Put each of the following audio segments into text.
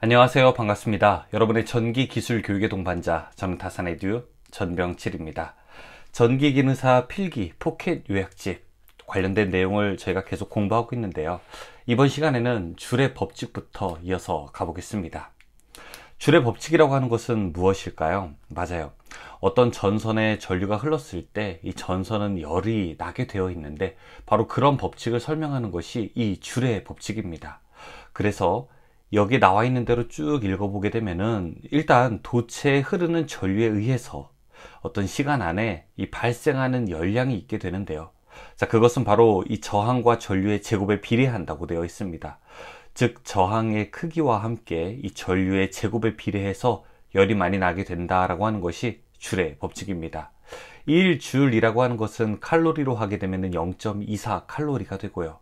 안녕하세요. 반갑습니다. 여러분의 전기 기술 교육의 동반자 저는 다산의 듀 전병칠입니다. 전기 기능사 필기 포켓 요약집 관련된 내용을 저희가 계속 공부하고 있는데요. 이번 시간에는 줄의 법칙부터 이어서 가보겠습니다. 줄의 법칙이라고 하는 것은 무엇일까요? 맞아요. 어떤 전선에 전류가 흘렀을 때 이 전선은 열이 나게 되어 있는데 바로 그런 법칙을 설명하는 것이 이 줄의 법칙입니다. 그래서 여기 나와 있는 대로 쭉 읽어보게 되면은 일단 도체에 흐르는 전류에 의해서 어떤 시간 안에 이 발생하는 열량이 있게 되는데요. 자, 그것은 바로 이 저항과 전류의 제곱에 비례한다고 되어 있습니다. 즉, 저항의 크기와 함께 이 전류의 제곱에 비례해서 열이 많이 나게 된다라고 하는 것이 줄의 법칙입니다. 1줄이라고 하는 것은 칼로리로 하게 되면 0.24 칼로리가 되고요.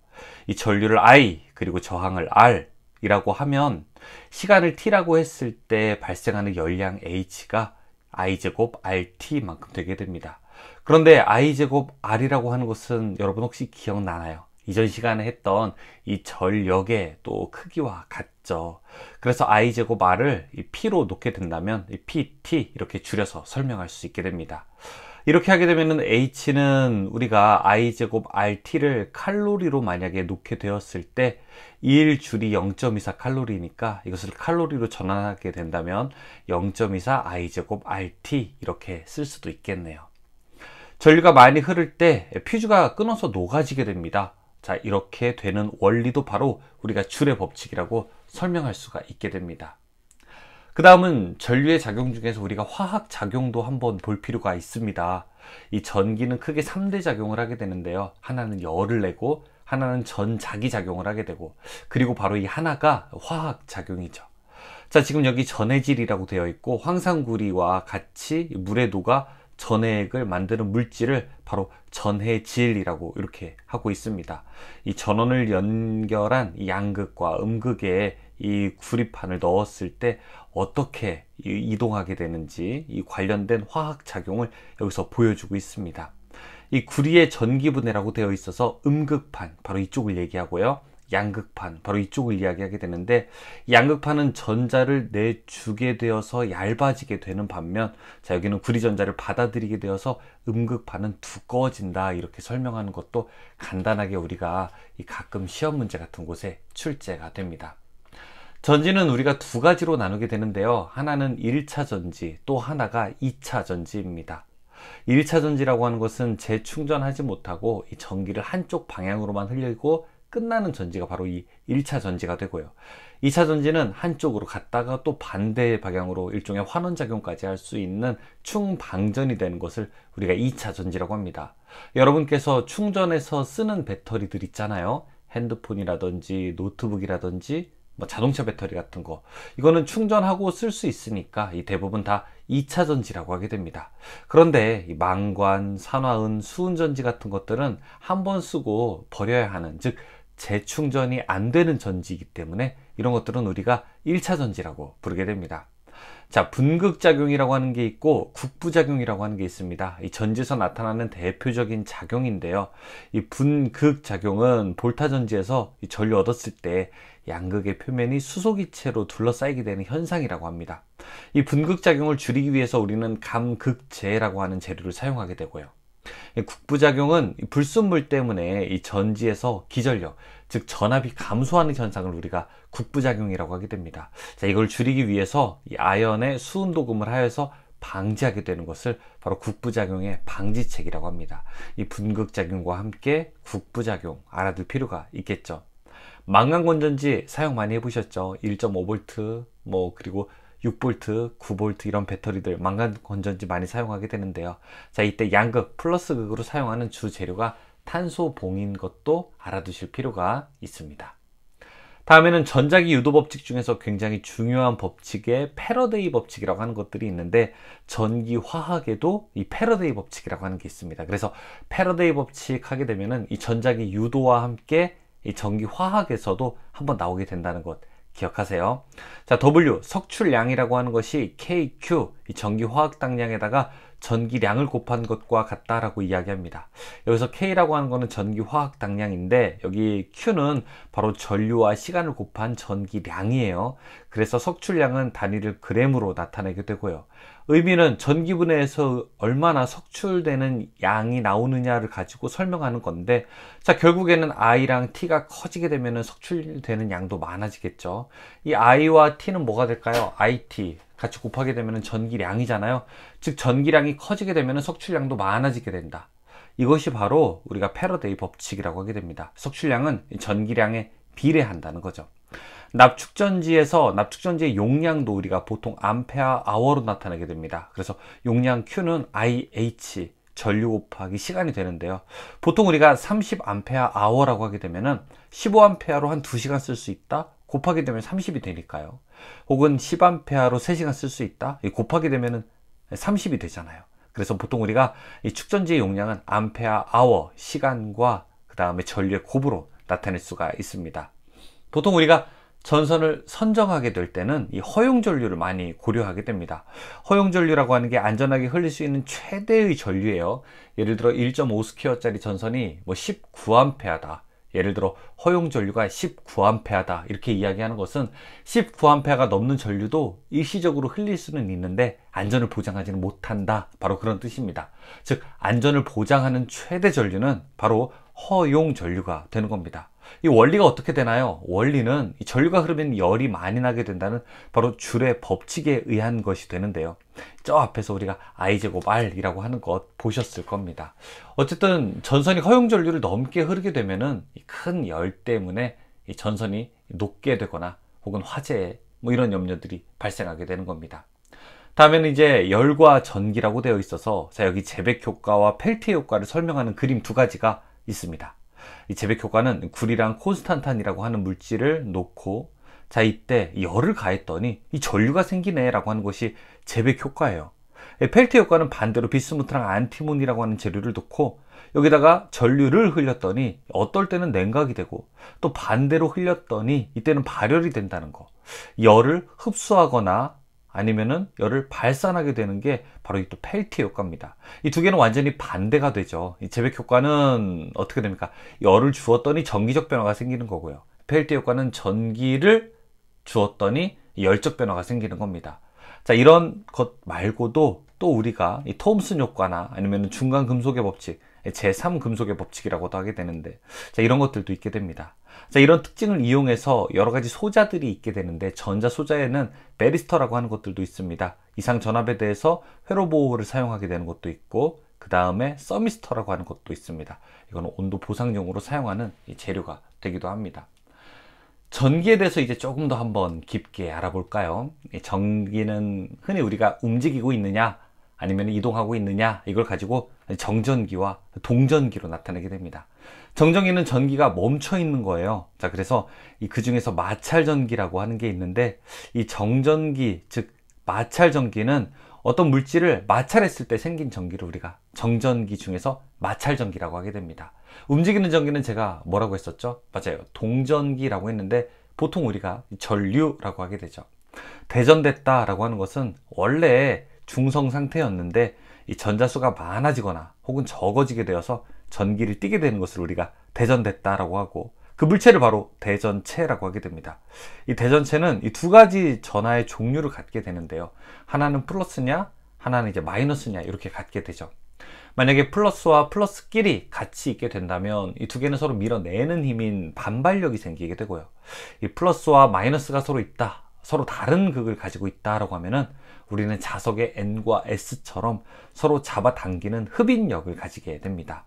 이 전류를 I 그리고 저항을 R 이라고 하면 시간을 t라고 했을 때 발생하는 열량 h가 i제곱 rt만큼 되게 됩니다. 그런데 i제곱 r이라고 하는 것은 여러분 혹시 기억나나요? 이전 시간에 했던 이 전력의 또 크기와 같죠. 그래서 i제곱 r을 이 p로 놓게 된다면 이 pt 이렇게 줄여서 설명할 수 있게 됩니다. 이렇게 하게 되면은 H는 우리가 I제곱 RT를 칼로리로 만약에 놓게 되었을 때 1줄이 0.24 칼로리니까 이것을 칼로리로 전환하게 된다면 0.24 I제곱 RT 이렇게 쓸 수도 있겠네요. 전류가 많이 흐를 때 퓨즈가 끊어서 녹아지게 됩니다. 자, 이렇게 되는 원리도 바로 우리가 줄의 법칙이라고 설명할 수가 있게 됩니다. 그 다음은 전류의 작용 중에서 우리가 화학 작용도 한번 볼 필요가 있습니다. 이 전기는 크게 3대 작용을 하게 되는데요. 하나는 열을 내고 하나는 전자기 작용을 하게 되고 그리고 바로 이 하나가 화학 작용이죠. 자 지금 여기 전해질이라고 되어 있고 황산구리와 같이 물에 녹아 전해액을 만드는 물질을 바로 전해질이라고 이렇게 하고 있습니다. 이 전원을 연결한 이 양극과 음극에 이 구리판을 넣었을 때 어떻게 이동하게 되는지 이 관련된 화학 작용을 여기서 보여주고 있습니다. 이 구리의 전기분해라고 되어 있어서 음극판 바로 이쪽을 얘기하고요. 양극판 바로 이쪽을 이야기하게 되는데 양극판은 전자를 내주게 되어서 얇아지게 되는 반면 자 여기는 구리 전자를 받아들이게 되어서 음극판은 두꺼워진다 이렇게 설명하는 것도 간단하게 우리가 가끔 시험 문제 같은 곳에 출제가 됩니다. 전지는 우리가 두 가지로 나누게 되는데요. 하나는 1차 전지, 또 하나가 2차 전지입니다. 1차 전지라고 하는 것은 재충전하지 못하고 이 전기를 한쪽 방향으로만 흘리고 끝나는 전지가 바로 이 1차 전지가 되고요. 2차 전지는 한쪽으로 갔다가 또 반대 의 방향으로 일종의 환원작용까지 할 수 있는 충방전이 되는 것을 우리가 2차 전지라고 합니다. 여러분께서 충전해서 쓰는 배터리들 있잖아요. 핸드폰이라든지 노트북이라든지 뭐 자동차 배터리 같은 거 이거는 충전하고 쓸 수 있으니까 이 대부분 다 2차 전지라고 하게 됩니다 그런데 이 망관, 산화은, 수은전지 같은 것들은 한번 쓰고 버려야 하는 즉 재충전이 안 되는 전지이기 때문에 이런 것들은 우리가 1차 전지라고 부르게 됩니다. 자, 분극작용이라고 하는 게 있고 국부작용이라고 하는 게 있습니다. 이 전지에서 나타나는 대표적인 작용인데요. 이 분극작용은 볼타전지에서 전류 얻었을 때 양극의 표면이 수소기체로 둘러싸이게 되는 현상이라고 합니다. 이 분극작용을 줄이기 위해서 우리는 감극제라고 하는 재료를 사용하게 되고요. 국부작용은 불순물 때문에 이 전지에서 기전력, 즉 전압이 감소하는 현상을 우리가 국부작용이라고 하게 됩니다. 자, 이걸 줄이기 위해서 이 아연의 수은도금을 하여서 방지하게 되는 것을 바로 국부작용의 방지책이라고 합니다. 이 분극작용과 함께 국부작용 알아둘 필요가 있겠죠. 망간건전지 사용 많이 해보셨죠? 1.5V, 뭐, 그리고 6V, 9V 이런 배터리들, 망간 건전지 많이 사용하게 되는데요. 자, 이때 양극, 플러스 극으로 사용하는 주재료가 탄소봉인 것도 알아두실 필요가 있습니다. 다음에는 전자기 유도 법칙 중에서 굉장히 중요한 법칙에 패러데이 법칙이라고 하는 것들이 있는데 전기 화학에도 이 패러데이 법칙이라고 하는 게 있습니다. 그래서 패러데이 법칙 하게 되면은 이 전자기 유도와 함께 이 전기 화학에서도 한번 나오게 된다는 것 기억하세요. 자, W, 석출량이라고 하는 것이 KQ, 이 전기화학당량에다가 전기량을 곱한 것과 같다라고 이야기합니다. 여기서 K라고 하는 것은 전기화학 당량인데 여기 Q는 바로 전류와 시간을 곱한 전기량이에요. 그래서 석출량은 단위를 그램으로 나타내게 되고요. 의미는 전기분해에서 얼마나 석출되는 양이 나오느냐를 가지고 설명하는 건데 자 결국에는 I랑 T가 커지게 되면 석출되는 양도 많아지겠죠 이 I와 T는 뭐가 될까요? IT 같이 곱하게 되면 전기량이잖아요 즉 전기량이 커지게 되면 석출량도 많아지게 된다 이것이 바로 우리가 패러데이 법칙이라고 하게 됩니다 석출량은 전기량에 비례한다는 거죠 납축전지에서 납축전지의 용량도 우리가 보통 암페어 아워로 나타내게 됩니다. 그래서 용량 Q는 IH 전류 곱하기 시간이 되는데요. 보통 우리가 30암페어 아워라고 하게 되면은 15암페어로 한 2시간 쓸 수 있다. 곱하게 되면 30이 되니까요. 혹은 10암페어로 3시간 쓸 수 있다. 곱하게 되면은 30이 되잖아요. 그래서 보통 우리가 이 축전지의 용량은 암페어 아워 시간과 그 다음에 전류의 곱으로 나타낼 수가 있습니다. 보통 우리가 전선을 선정하게 될 때는 이 허용 전류를 많이 고려하게 됩니다. 허용 전류라고 하는 게 안전하게 흘릴 수 있는 최대의 전류예요. 예를 들어 1.5스퀘어짜리 전선이 뭐 19A다. 암페 예를 들어 허용 전류가 19A다 암페 이렇게 이야기하는 것은 19A가 암페 넘는 전류도 일시적으로 흘릴 수는 있는데 안전을 보장하지는 못한다 바로 그런 뜻입니다 즉 안전을 보장하는 최대 전류는 바로 허용 전류가 되는 겁니다 이 원리가 어떻게 되나요? 원리는 전류가 흐르면 열이 많이 나게 된다는 바로 줄의 법칙에 의한 것이 되는데요. 저 앞에서 우리가 i제곱 r이라고 하는 것 보셨을 겁니다. 어쨌든 전선이 허용전류를 넘게 흐르게 되면큰 열 때문에 전선이 녹게 되거나 혹은 화재 뭐 이런 염려들이 발생하게 되는 겁니다. 다음에는 이제 열과 전기라고 되어 있어서 자 여기 재백 효과와 펠트 효과를 설명하는 그림 두 가지가 있습니다. 이 재백 효과는 구이랑 콘스탄탄이라고 하는 물질을 놓고 자 이때 열을 가했더니 이 전류가 생기네 라고 하는 것이 재백 효과예요 예, 펠트 효과는 반대로 비스무트랑 안티몬이라고 하는 재료를 넣고 여기다가 전류를 흘렸더니 어떨 때는 냉각이 되고 또 반대로 흘렸더니 이때는 발열이 된다는 거 열을 흡수하거나 아니면은 열을 발산하게 되는 게 바로 이 또 펠티 효과입니다. 이 두 개는 완전히 반대가 되죠. 이 재백 효과는 어떻게 됩니까? 열을 주었더니 전기적 변화가 생기는 거고요. 펠티 효과는 전기를 주었더니 열적 변화가 생기는 겁니다. 자, 이런 것 말고도 또 우리가 이 톰슨 효과나 아니면 중간 금속의 법칙, 제3 금속의 법칙이라고도 하게 되는데 자, 이런 것들도 있게 됩니다. 자, 이런 특징을 이용해서 여러 가지 소자들이 있게 되는데 전자 소자에는 베리스터라고 하는 것들도 있습니다. 이상 전압에 대해서 회로 보호를 사용하게 되는 것도 있고 그 다음에 서미스터라고 하는 것도 있습니다. 이거는 온도 보상용으로 사용하는 재료가 되기도 합니다. 전기에 대해서 이제 조금 더 한번 깊게 알아볼까요? 전기는 흔히 우리가 움직이고 있느냐 아니면 이동하고 있느냐 이걸 가지고 정전기와 동전기로 나타내게 됩니다. 정전기는 전기가 멈춰 있는 거예요 자 그래서 이 그 중에서 마찰전기라고 하는 게 있는데 이 정전기 즉 마찰전기는 어떤 물질을 마찰했을 때 생긴 전기를 우리가 정전기 중에서 마찰전기라고 하게 됩니다 움직이는 전기는 제가 뭐라고 했었죠 맞아요 동전기라고 했는데 보통 우리가 전류라고 하게 되죠 대전됐다 라고 하는 것은 원래 중성 상태였는데 이 전자수가 많아지거나 혹은 적어지게 되어서 전기를 띠게 되는 것을 우리가 대전됐다라고 하고 그 물체를 바로 대전체라고 하게 됩니다. 이 대전체는 이 두 가지 전하의 종류를 갖게 되는데요. 하나는 플러스냐, 하나는 이제 마이너스냐 이렇게 갖게 되죠. 만약에 플러스와 플러스끼리 같이 있게 된다면 이 두 개는 서로 밀어내는 힘인 반발력이 생기게 되고요. 이 플러스와 마이너스가 서로 있다. 서로 다른 극을 가지고 있다라고 하면은 우리는 자석의 N과 S처럼 서로 잡아당기는 흡인력을 가지게 됩니다.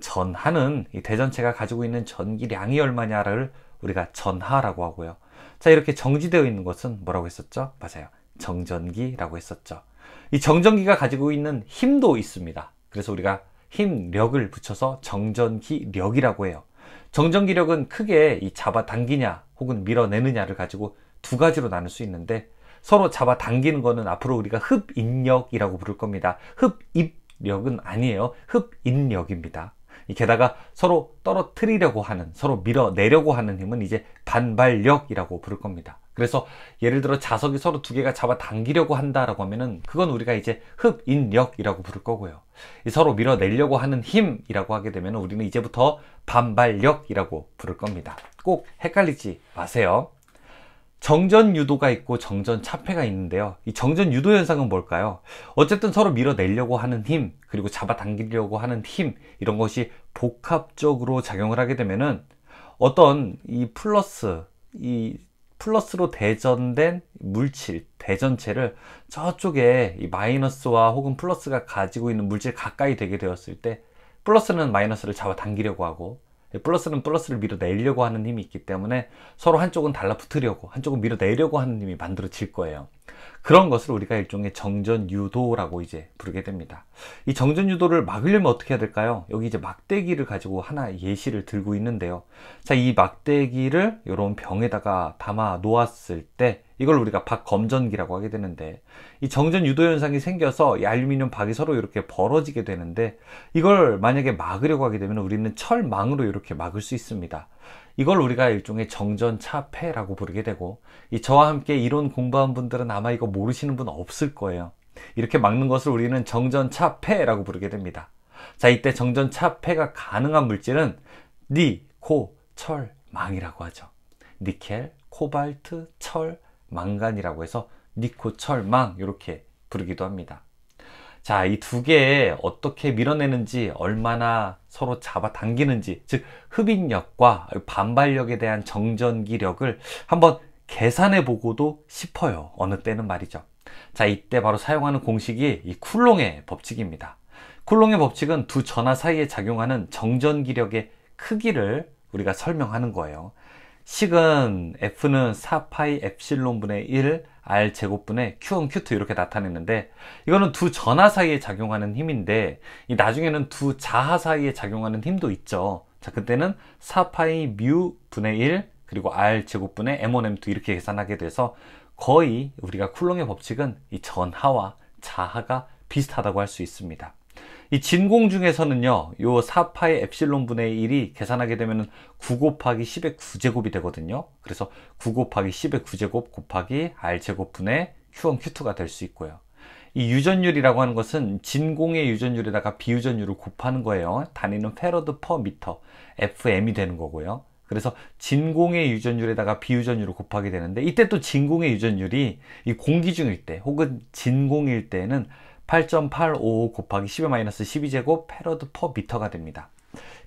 전하는 이 대전체가 가지고 있는 전기량이 얼마냐를 우리가 전하라고 하고요. 자, 이렇게 정지되어 있는 것은 뭐라고 했었죠? 맞아요. 정전기라고 했었죠. 이 정전기가 가지고 있는 힘도 있습니다. 그래서 우리가 힘력을 붙여서 정전기력이라고 해요. 정전기력은 크게 이 잡아당기냐 혹은 밀어내느냐를 가지고 두 가지로 나눌 수 있는데 서로 잡아당기는 거는 앞으로 우리가 흡인력이라고 부를 겁니다. 흡입력은 아니에요. 흡인력입니다. 게다가 서로 떨어뜨리려고 하는, 서로 밀어내려고 하는 힘은 이제 반발력이라고 부를 겁니다. 그래서 예를 들어 자석이 서로 두 개가 잡아당기려고 한다라고 하면은 그건 우리가 이제 흡인력이라고 부를 거고요. 서로 밀어내려고 하는 힘이라고 하게 되면 우리는 이제부터 반발력이라고 부를 겁니다. 꼭 헷갈리지 마세요. 정전 유도가 있고 정전 차폐가 있는데요. 이 정전 유도 현상은 뭘까요? 어쨌든 서로 밀어내려고 하는 힘, 그리고 잡아당기려고 하는 힘, 이런 것이 복합적으로 작용을 하게 되면은 어떤 이 플러스, 이 플러스로 대전된 물질, 대전체를 저쪽에 이 마이너스와 혹은 플러스가 가지고 있는 물질 가까이 되게 되었을 때 플러스는 마이너스를 잡아당기려고 하고 플러스는 플러스를 밀어내려고 하는 힘이 있기 때문에 서로 한쪽은 달라붙으려고 한쪽은 밀어내려고 하는 힘이 만들어질 거예요 그런 것을 우리가 일종의 정전 유도라고 이제 부르게 됩니다. 이 정전 유도를 막으려면 어떻게 해야 될까요? 여기 이제 막대기를 가지고 하나 예시를 들고 있는데요. 자, 이 막대기를 이런 병에다가 담아 놓았을 때 이걸 우리가 박검전기라고 하게 되는데 이 정전 유도 현상이 생겨서 이 알루미늄 박이 서로 이렇게 벌어지게 되는데 이걸 만약에 막으려고 하게 되면 우리는 철망으로 이렇게 막을 수 있습니다. 이걸 우리가 일종의 정전차폐라고 부르게 되고 이 저와 함께 이론 공부한 분들은 아마 이거 모르시는 분 없을 거예요. 이렇게 막는 것을 우리는 정전차폐라고 부르게 됩니다. 자 이때 정전차폐가 가능한 물질은 니, 코, 철, 망이라고 하죠. 니켈, 코발트, 철, 망간이라고 해서 니코, 철, 망 이렇게 부르기도 합니다. 자, 이 두 개에 어떻게 밀어내는지 얼마나 서로 잡아당기는지, 즉 흡입력과 반발력에 대한 정전기력을 한번 계산해 보고도 싶어요. 어느 때는 말이죠. 자, 이때 바로 사용하는 공식이 이 쿨롱의 법칙입니다. 쿨롱의 법칙은 두전화 사이에 작용하는 정전기력의 크기를 우리가 설명하는 거예요. 식은 F는 4파이 엡실론 분의 1, R 제곱분의 Q1, Q2 이렇게 나타냈는데 이거는 두 전하 사이에 작용하는 힘인데 이 나중에는 두 자하 사이에 작용하는 힘도 있죠. 자 그때는 4파이 뮤 분의 1 그리고 R 제곱분의 M1, M2 이렇게 계산하게 돼서 거의 우리가 쿨롱의 법칙은 이 전하와 자하가 비슷하다고 할 수 있습니다. 이 진공 중에서는요, 요 4파의 엡실론 분의 1이 계산하게 되면 9 곱하기 10의 9제곱이 되거든요. 그래서 9 곱하기 10의 9제곱 곱하기 R제곱 분의 Q1, Q2가 될 수 있고요. 이 유전율이라고 하는 것은 진공의 유전율에다가 비유전율을 곱하는 거예요. 단위는 패러드퍼 미터, FM이 되는 거고요. 그래서 진공의 유전율에다가 비유전율을 곱하게 되는데 이때 또 진공의 유전율이 이 공기 중일 때 혹은 진공일 때는 8.855 곱하기 10의 마이너스 12제곱 패러드 퍼 미터가 됩니다.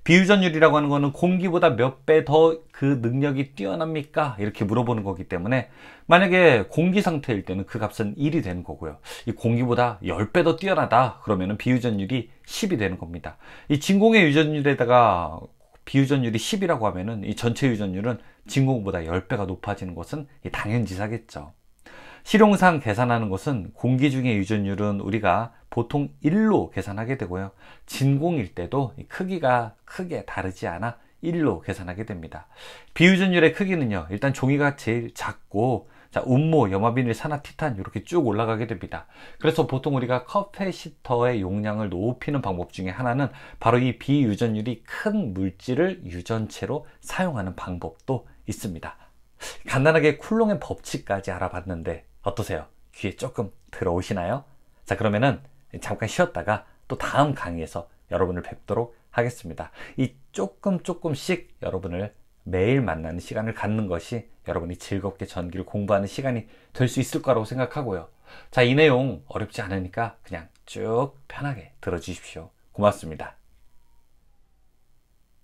비유전율이라고 하는 것은 공기보다 몇 배 더 그 능력이 뛰어납니까? 이렇게 물어보는 거기 때문에 만약에 공기 상태일 때는 그 값은 1이 되는 거고요. 이 공기보다 10배 더 뛰어나다 그러면 비유전율이 10이 되는 겁니다. 이 진공의 유전율에다가 비유전율이 10이라고 하면은 이 전체 유전율은 진공보다 10배가 높아지는 것은 당연지사겠죠. 실용상 계산하는 것은 공기 중의 유전율은 우리가 보통 1로 계산하게 되고요. 진공일 때도 크기가 크게 다르지 않아 1로 계산하게 됩니다. 비유전율의 크기는요. 일단 종이가 제일 작고 자, 음모, 염화비닐, 산화, 티탄 이렇게 쭉 올라가게 됩니다. 그래서 보통 우리가 커패시터의 용량을 높이는 방법 중에 하나는 바로 이 비유전율이 큰 물질을 유전체로 사용하는 방법도 있습니다. 간단하게 쿨롱의 법칙까지 알아봤는데 어떠세요? 귀에 조금 들어오시나요? 자 그러면은 잠깐 쉬었다가 또 다음 강의에서 여러분을 뵙도록 하겠습니다. 이 조금 조금씩 여러분을 매일 만나는 시간을 갖는 것이 여러분이 즐겁게 전기를 공부하는 시간이 될 수 있을 거라고 생각하고요. 자, 이 내용 어렵지 않으니까 그냥 쭉 편하게 들어주십시오. 고맙습니다.